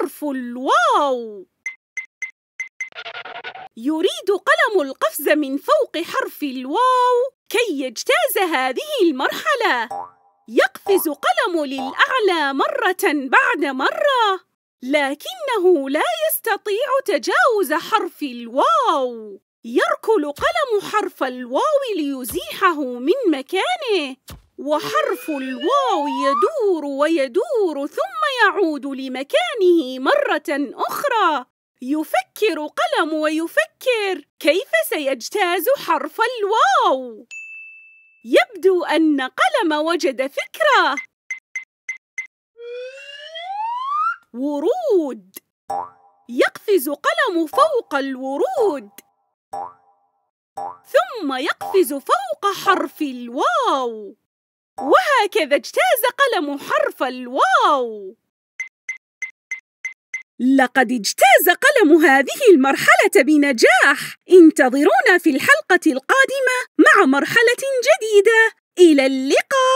حرف الواو يريد قلم القفز من فوق حرف الواو كي يجتاز هذه المرحلة يقفز قلم للأعلى مرة بعد مرة لكنه لا يستطيع تجاوز حرف الواو يركل قلم حرف الواو ليزيحه من مكانه وحرف الواو يدور ويدور ثم يعود لمكانه مرة أخرى يفكر قلم ويفكر كيف سيجتاز حرف الواو يبدو أن قلم وجد فكرة ورود يقفز قلم فوق الورود ثم يقفز فوق حرف الواو وهكذا اجتاز قلم حرف الواو لقد اجتاز قلم هذه المرحلة بنجاح انتظرونا في الحلقة القادمة مع مرحلة جديدة إلى اللقاء